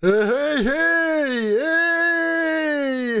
«Эй-эй-эй!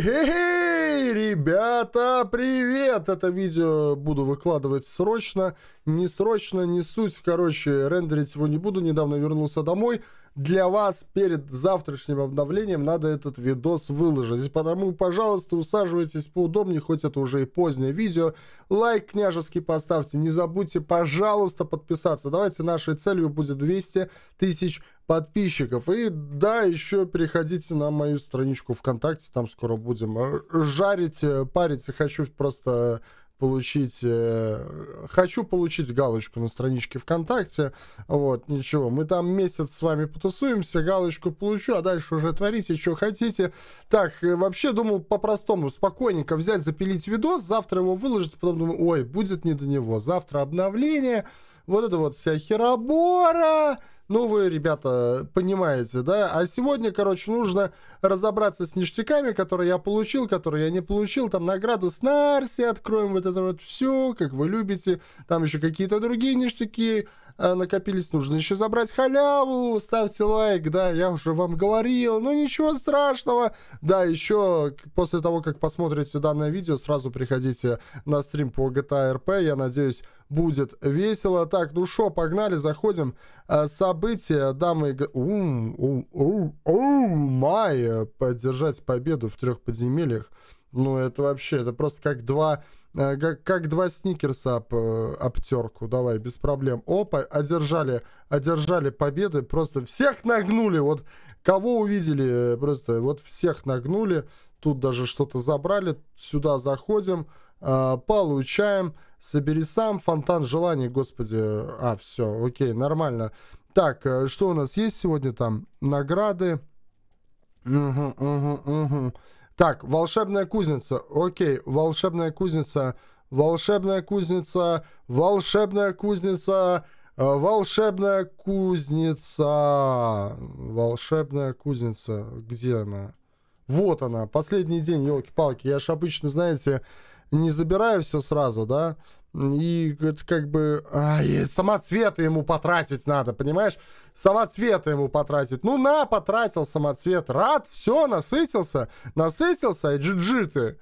Эй-эй, ребята!» привет! Это видео буду выкладывать срочно. Не срочно, не суть. Короче, рендерить его не буду. Недавно вернулся домой. Для вас перед завтрашним обновлением надо этот видос выложить. Потому, пожалуйста, усаживайтесь поудобнее, хоть это уже и позднее видео. Лайк княжеский поставьте. Не забудьте, пожалуйста, подписаться. Давайте нашей целью будет 200 тысяч подписчиков. И да, еще переходите на мою страничку ВКонтакте, там скоро будем э, жарить, э, парить и хочу просто получить, э, хочу получить галочку на страничке ВКонтакте, вот, ничего, мы там месяц с вами потусуемся, галочку получу, а дальше уже творите, что хотите. Так, э, вообще думал по-простому, спокойненько взять, запилить видос, завтра его выложить, потом думаю, ой, будет не до него, завтра обновление, вот это вот вся херобора, ну, вы, ребята, понимаете, да? А сегодня, короче, нужно разобраться с ништяками, которые я получил, которые я не получил. Там награду с Нарси откроем, вот это вот все, как вы любите. Там еще какие-то другие ништяки. А, накопились, нужно еще забрать халяву, ставьте лайк, да, я уже вам говорил, ну ничего страшного, да, еще после того, как посмотрите данное видео, сразу приходите на стрим по GTA RP, я надеюсь, будет весело. Так, ну шо, погнали, заходим. А, события, дамы и... Оу, май, поддержать победу в трех подземельях. Ну, это вообще, это просто как два как, э, как два сникерса об, э, обтерку, давай, без проблем. Опа, одержали, одержали победы, просто всех нагнули, вот кого увидели, э, просто вот всех нагнули, тут даже что-то забрали, сюда заходим, получаем, собери сам, фонтан желаний, господи, а, все, окей, нормально. Так, что у нас есть сегодня там? Награды. Угу, угу, угу. Так, волшебная кузница. Окей, волшебная кузница. Волшебная кузница. Волшебная кузница. Э, волшебная кузница. Волшебная кузница. Где она? Вот она, последний день, елки-палки. Я же обычно, знаете, не забираю все сразу, да? И как бы... Ай, э, самоцветы ему потратить надо, понимаешь? Самоцветы ему потратить. Ну на, потратил самоцвет. Рад, все, насытился. Насытился, и джи ты.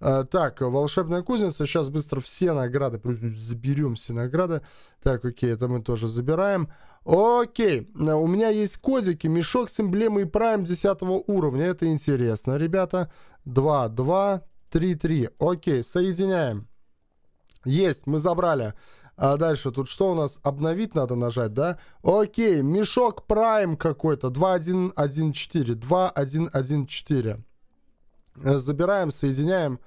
А, так, волшебная кузница. Сейчас быстро все награды. Заберем все награды. Так, окей, это мы тоже забираем. Окей, э, у меня есть кодики. Мешок с эмблемой Prime 10 уровня. Это интересно, ребята. 2, 2, 3, 3. Окей, соединяем. Есть, мы забрали. А дальше тут что у нас? Обновить надо нажать, да? Окей, мешок Prime какой-то. 2114. 2114. Э, забираем, соединяем.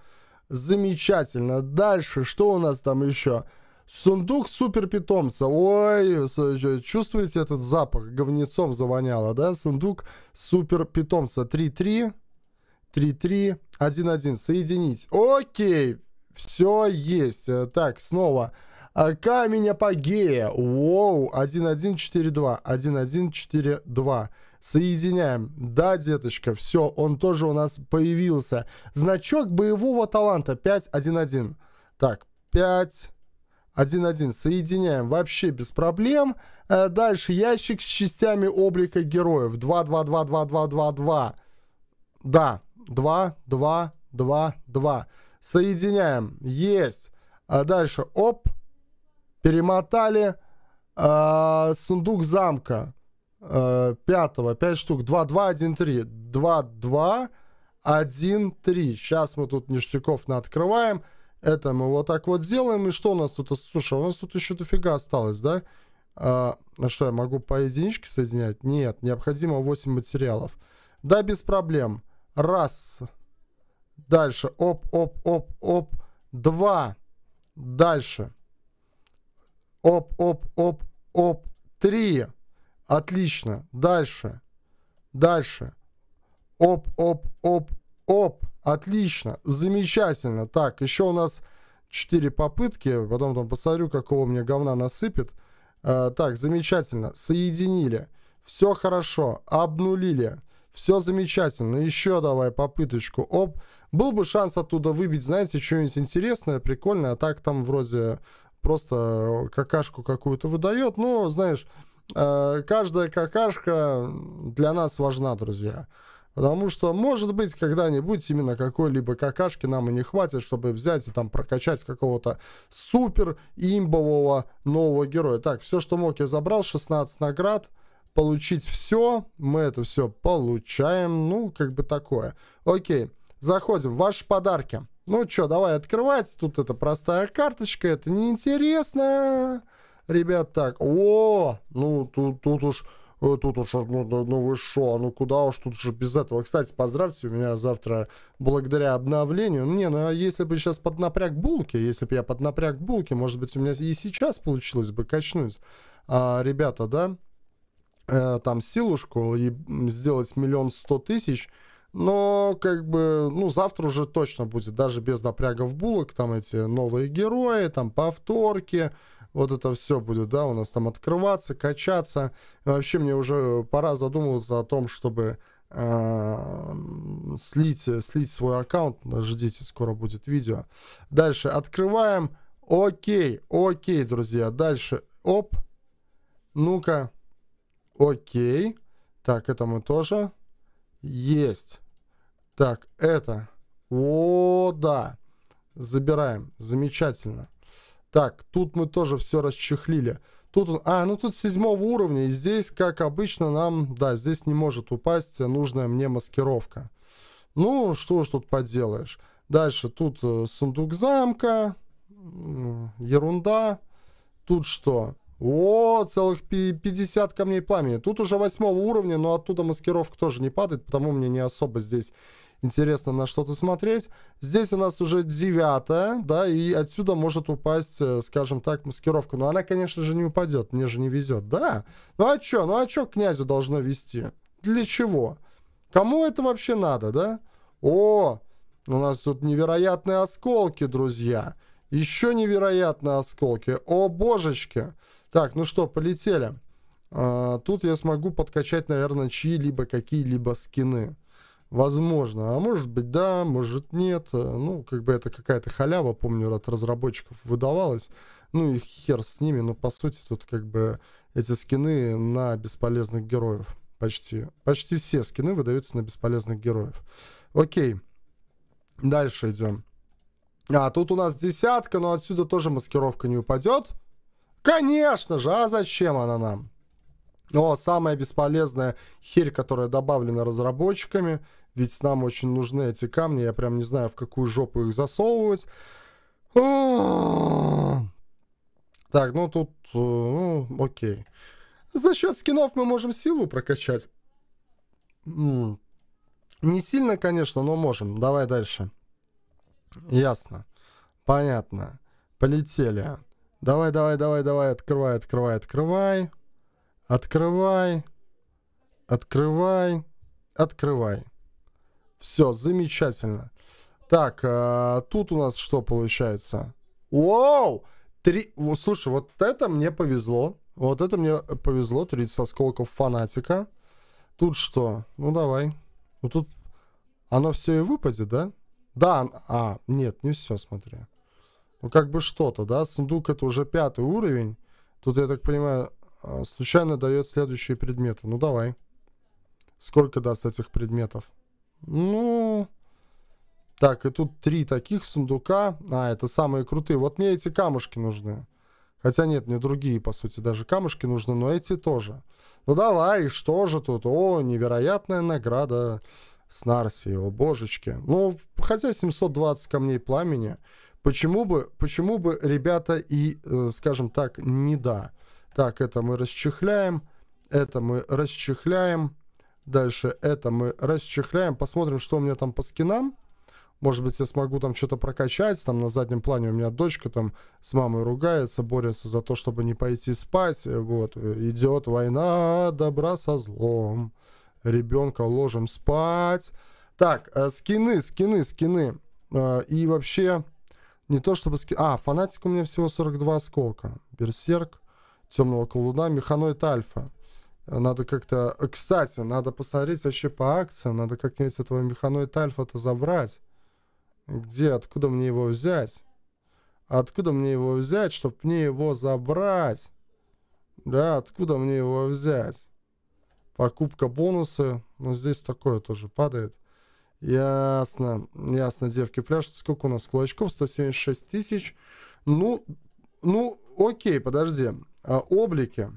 Замечательно. Дальше, что у нас там еще? Сундук супер питомца. Ой, э, чувствуете этот запах? Говнецом завоняло, да? Сундук супер питомца. 3-3. 3-3. 1-1. Соединить. Окей. Все есть. Э, так, снова. Э, камень апогея. Воу. 1142. 1142. Соединяем. Да, деточка, все, он тоже у нас появился. Значок боевого таланта 5-1-1. Так, 5... 1-1. Соединяем вообще без проблем. Э, дальше ящик с частями облика героев. 2-2-2-2-2-2-2. Да, 2-2-2-2-2. Соединяем. Есть. А дальше. Оп. Перемотали. А, сундук замка. А, пятого. Пять штук. два два один три два два один три Сейчас мы тут ништяков наоткрываем. Это мы вот так вот делаем. И что у нас тут? Слушай, у нас тут еще дофига осталось, да? А, а что, я могу по единичке соединять? Нет, необходимо 8 материалов. Да, без проблем. Раз. Дальше. Оп, оп, оп, оп. Два. Дальше. Оп, оп, оп, оп. Три. Отлично. Дальше. Дальше. Оп, оп, оп, оп. Отлично. Замечательно. Так, еще у нас четыре попытки. Потом там посмотрю, какого мне говна насыпет. Э, так, замечательно. Соединили. Все хорошо. Обнулили. Все замечательно. Еще давай попыточку. Оп. Был бы шанс оттуда выбить, знаете, что-нибудь интересное, прикольное, а так там вроде просто э, какашку какую-то выдает. Но, знаешь, э, каждая какашка для нас важна, друзья. Потому что, может быть, когда-нибудь именно какой-либо какашки нам и не хватит, чтобы взять и там прокачать какого-то супер имбового нового героя. Так, все, что мог, я забрал. 16 наград. Получить все. Мы это все получаем. Ну, как бы такое. Окей. Заходим. Ваши подарки. Ну что, давай открывать. Тут это простая карточка. Это неинтересно. Ребят, так. О, ну тут, тут уж... Э, тут уж, ну, ну, ну вы шо, ну куда уж, тут уже без этого. Кстати, поздравьте, у меня завтра, благодаря обновлению, не, ну а если бы сейчас поднапряг булки, если бы я поднапряг булки, может быть, у меня и сейчас получилось бы качнуть. А, ребята, да, э, там силушку и сделать миллион сто тысяч – но, как бы, ну, завтра уже точно будет, даже без напрягов булок, там эти новые герои, там повторки, вот это все будет, да, у нас там открываться, качаться. И вообще мне уже пора задумываться о том, чтобы э, слить, слить свой аккаунт. Ждите, скоро будет видео. Дальше открываем. Окей, окей, друзья. Дальше, оп. Ну-ка, окей. Так, это мы тоже. Есть. Так, это. О, да. Забираем. Замечательно. Так, тут мы тоже все расчехлили. Тут А, ну тут седьмого уровня. И здесь, как обычно, нам... Да, здесь не может упасть нужная мне маскировка. Ну, что ж тут поделаешь. Дальше тут э, сундук замка. Ерунда. Тут что? О, целых 50 камней пламени. Тут уже восьмого уровня, но оттуда маскировка тоже не падает, потому мне не особо здесь Интересно, на что-то смотреть. Здесь у нас уже девятая, да, и отсюда может упасть, э, скажем так, маскировка. Но она, конечно же, не упадет, мне же не везет. Да, ну а чё, ну а чё князю должно вести? Для чего? Кому это вообще надо, да? О, у нас тут невероятные осколки, друзья. Еще невероятные осколки. О, божечки. Так, ну что, полетели. А, тут я смогу подкачать, наверное, чьи-либо какие-либо скины. Возможно. А может быть, да, может, нет. Э, ну, как бы это какая-то халява, помню, от разработчиков выдавалась. Ну и хер с ними, но по сути тут как бы эти скины на бесполезных героев. Почти. Почти все скины выдаются на бесполезных героев. Окей. Дальше идем. А, тут у нас десятка, но отсюда тоже маскировка не упадет. Конечно же, а зачем она нам? О, самая бесполезная херь, которая добавлена разработчиками, ведь нам очень нужны эти камни, я прям не знаю, в какую жопу их засовывать. Так, ну тут, э, ну, окей. За счет скинов мы можем силу прокачать. Не сильно, конечно, но можем. Давай дальше. Ясно. Понятно. Полетели. Давай, давай, давай, давай. Открывай, открывай, открывай. Открывай. Открывай. Открывай. Все, замечательно. Так, а, тут у нас что получается? Вау! Три... Слушай, вот это мне повезло. Вот это мне повезло. 30 осколков фанатика. Тут что? Ну, давай. Ну, тут оно все и выпадет, да? Да, а, нет, не все, смотри. Ну, как бы что-то, да? Сундук это уже пятый уровень. Тут, я так понимаю, э, случайно дает следующие предметы. Ну, давай. Сколько даст этих предметов? Ну... Так, и тут три таких сундука. А, это самые крутые. Вот мне эти камушки нужны. Хотя нет, мне другие, по сути, даже камушки нужны, но эти тоже. Ну давай, что же тут? О, невероятная награда с Нарсией, о божечки. Ну, хотя 720 камней пламени. Почему бы, почему бы ребята и, э, скажем так, не да. Так, это мы расчехляем. Это мы расчехляем. Дальше это мы расчехляем, посмотрим, что у меня там по скинам. Может быть, я смогу там что-то прокачать. Там на заднем плане у меня дочка там с мамой ругается, борется за то, чтобы не пойти спать. Вот, идет война добра со злом. Ребенка ложим спать. Так, э, скины, скины, скины. Э, и вообще, не то чтобы... Ски... А, фанатик у меня всего 42 осколка. Берсерк, темного колдуна, механоид альфа. Надо как-то... Э, кстати, надо посмотреть вообще по акциям. Надо как-нибудь этого механоид альфа-то забрать. Где? Откуда мне его взять? Откуда мне его взять, чтобы мне его забрать? Да, откуда мне его взять? Покупка бонусы. Ну, здесь такое тоже падает. Ясно, ясно, девки пляшут. Сколько у нас кулачков? 176 тысяч. Ну, ну, окей, подожди. А, облики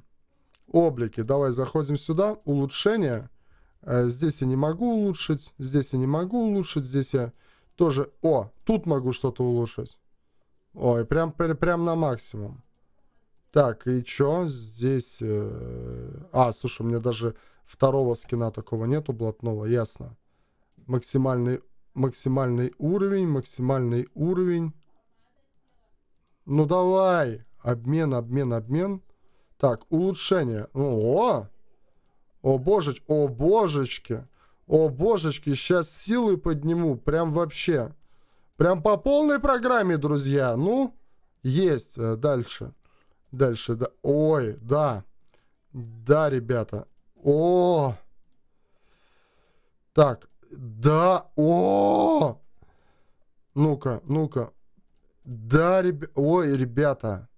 облики. Давай заходим сюда, улучшение. Э, здесь я не могу улучшить, здесь я не могу улучшить, здесь я тоже... О, тут могу что-то улучшить. Ой, прям, прям на максимум. Так, и чё здесь? Э, а, слушай, у меня даже второго скина такого нету, блатного, ясно. Максимальный, максимальный уровень, максимальный уровень. Ну давай, обмен, обмен, обмен. Так, улучшение. О! О божеч, о божечки. О божечки, сейчас силы подниму. Прям вообще. Прям по полной программе, друзья. Ну, есть. Э, дальше. Дальше, да. Ой, да. Да, ребята. О! Так, да, о! Ну-ка, ну-ка. Да, ребят, ой, ребята.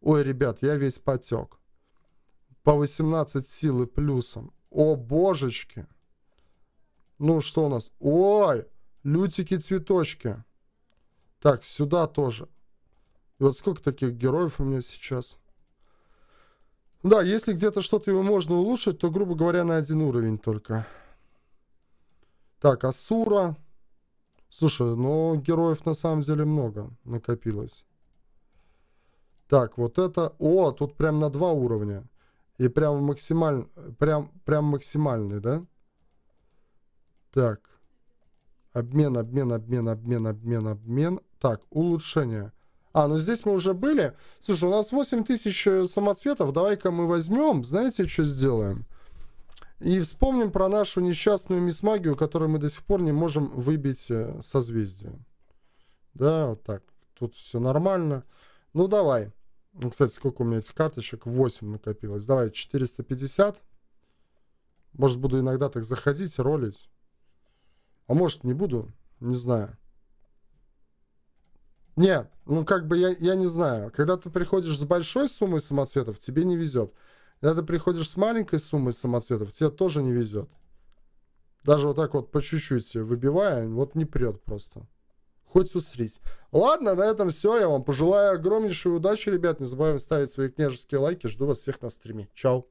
Ой, ребят, я весь потек по 18 силы плюсом. О, божечки! Ну, что у нас? Ой! Лютики-цветочки. Так, сюда тоже. И вот сколько таких героев у меня сейчас? Да, если где-то что-то его можно улучшить, то, грубо говоря, на один уровень только. Так, Асура. Слушай, ну, героев на самом деле много накопилось. Так, вот это... О, тут прям на два уровня. И прям максимально, прям, прям максимальный, да? Так. Обмен, обмен, обмен, обмен, обмен, обмен. Так, улучшение. А, ну здесь мы уже были. Слушай, у нас 8000 э, самоцветов. Давай-ка мы возьмем. Знаете, что сделаем? И вспомним про нашу несчастную мисс магию, которую мы до сих пор не можем выбить э, созвездие. Да, вот так. Тут все нормально. Ну, давай. Ну, кстати, сколько у меня этих карточек? 8 накопилось. Давай, 450. Может, буду иногда так заходить, ролить. А может, не буду. Не знаю. Не, ну как бы я, я не знаю. Когда ты приходишь с большой суммой самоцветов, тебе не везет. Когда ты приходишь с маленькой суммой самоцветов, тебе тоже не везет. Даже вот так вот по чуть-чуть выбивая, вот не прет просто хоть усрись. Ладно, на этом все. Я вам пожелаю огромнейшей удачи, ребят. Не забываем ставить свои княжеские лайки. Жду вас всех на стриме. Чао.